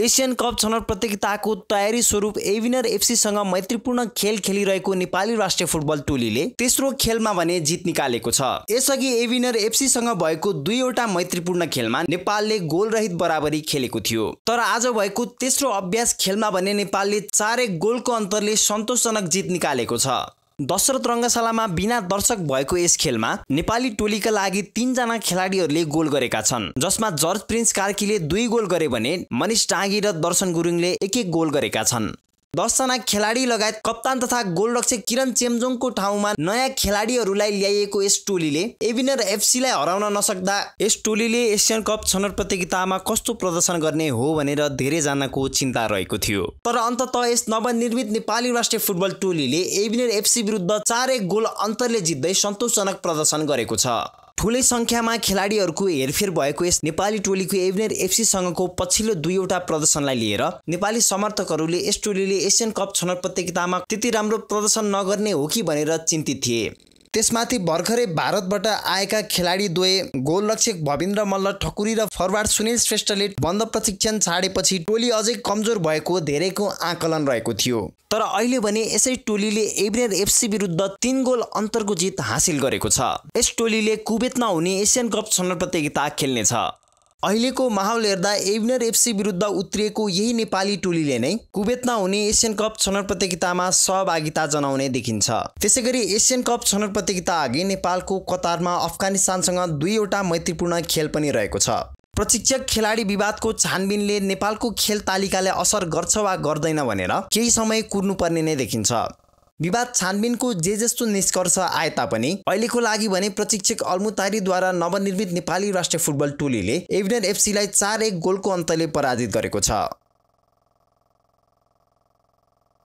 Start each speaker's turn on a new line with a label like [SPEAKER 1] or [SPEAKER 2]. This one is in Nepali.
[SPEAKER 1] एसियन कप छनौट प्रतियोगिताको तयारी स्वरूप एभिनर एफसीसँग मैत्रीपूर्ण खेल खेलिरहेको नेपाली राष्ट्रिय फुटबल टोलीले तेस्रो खेलमा भने जित निकालेको छ यसअघि एभिनर एफसीसँग भएको दुईवटा मैत्रीपूर्ण खेलमा नेपालले गोलरहित बराबरी खेलेको थियो तर आज भएको तेस्रो अभ्यास खेलमा भने नेपालले चारै गोलको अन्तरले सन्तोषजनक जित निकालेको छ दशरथ रङ्गशालामा बिना दर्शक भएको यस खेलमा नेपाली टोलीका लागि तीनजना खेलाडीहरूले गोल गरेका छन् जसमा जर्ज प्रिन्स कार्कीले दुई गोल गरे भने मनिष टाँगी र दर्शन गुरुङले एक एक गोल गरेका छन् दसजना खेलाडी लगायत कप्तान तथा गोलरक्षक किरण चेम्जोङको ठाउँमा नयाँ खेलाडीहरूलाई ल्याइएको यस टोलीले एभिनर एफसीलाई हराउन नसक्दा यस टोलीले एसियन कप छनौट प्रतियोगितामा कस्तो प्रदर्शन गर्ने हो भनेर धेरैजनाको चिन्ता रहेको थियो तर अन्तत यस नवनिर्मित नेपाली राष्ट्रिय फुटबल टोलीले एभिनर एफसी विरुद्ध चारै गोल अन्तरले जित्दै सन्तोषजनक प्रदर्शन गरेको छ ठुलै सङ्ख्यामा खेलाडीहरूको हेरफेर भएको यस नेपाली टोलीको एभनेर एफसीसँगको पछिल्लो दुईवटा प्रदर्शनलाई लिएर नेपाली समर्थकहरूले यस टोलीले एसियन कप छनौट प्रतियोगितामा त्यति राम्रो प्रदर्शन नगर्ने हो कि भनेर चिन्तित थिए त्यसमाथि भर्खरै भारतबाट आएका खेलाडी द्वय गोलरक्षक भविन्द्र मल्ल ठकुरी र फरवार्ड सुनिल श्रेष्ठले बन्द प्रशिक्षण छाडेपछि टोली अझै कमजोर भएको धेरैको आकलन रहेको थियो तर अहिले भने यसै टोलीले एब्रेर एफसी विरुद्ध तीन गोल अन्तरको जित हासिल गरेको छ यस टोलीले कुवेतमा हुने एसियन कप छनौट प्रतियोगिता खेल्नेछ अहिलेको माहौल हेर्दा एभिनर एफसी विरुद्ध उत्रिएको यही नेपाली टोलीले नै कुवेतमा हुने एसियन कप छनौट प्रतियोगितामा सहभागिता जनाउने देखिन्छ त्यसै गरी एसियन कप छनौट प्रतियोगिता अघि नेपालको कतारमा अफगानिस्तानसँग दुईवटा मैत्रीपूर्ण खेल पनि रहेको छ प्रशिक्षक खेलाडी विवादको छानबिनले नेपालको खेल तालिकाले असर गर्छ वा गर्दैन भनेर केही समय कुर्नुपर्ने नै देखिन्छ विवाद छानबिनको जे जस्तो निष्कर्ष आए तापनि अहिलेको लागि भने प्रशिक्षक अल्मुतारीद्वारा नवनिर्मित नेपाली राष्ट्रिय फुटबल टोलीले एभिडन एफसीलाई चार एक गोलको अन्तले पराजित गरेको छ